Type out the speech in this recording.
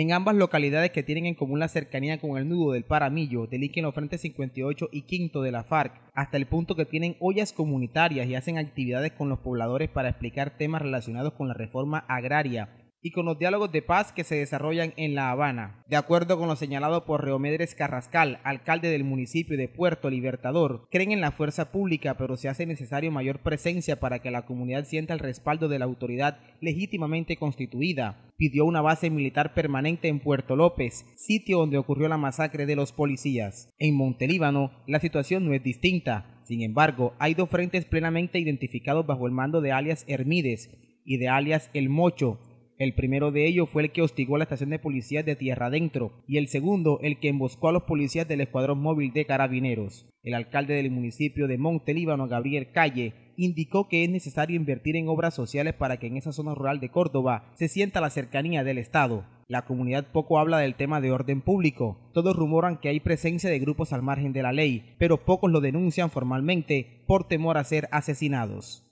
en ambas localidades que tienen en común la cercanía con el nudo del Paramillo, deliquen los frentes 58 y Quinto de la FARC, hasta el punto que tienen ollas comunitarias y hacen actividades con los pobladores para explicar temas relacionados con la reforma agraria, y con los diálogos de paz que se desarrollan en La Habana. De acuerdo con lo señalado por Reomedres Carrascal, alcalde del municipio de Puerto Libertador, creen en la fuerza pública, pero se hace necesario mayor presencia para que la comunidad sienta el respaldo de la autoridad legítimamente constituida pidió una base militar permanente en Puerto López, sitio donde ocurrió la masacre de los policías. En Montelíbano, la situación no es distinta. Sin embargo, hay dos frentes plenamente identificados bajo el mando de alias Hermides y de alias El Mocho, el primero de ellos fue el que hostigó a la estación de policías de Tierra Adentro y el segundo el que emboscó a los policías del escuadrón móvil de carabineros. El alcalde del municipio de Líbano Gabriel Calle, indicó que es necesario invertir en obras sociales para que en esa zona rural de Córdoba se sienta la cercanía del Estado. La comunidad poco habla del tema de orden público. Todos rumoran que hay presencia de grupos al margen de la ley, pero pocos lo denuncian formalmente por temor a ser asesinados.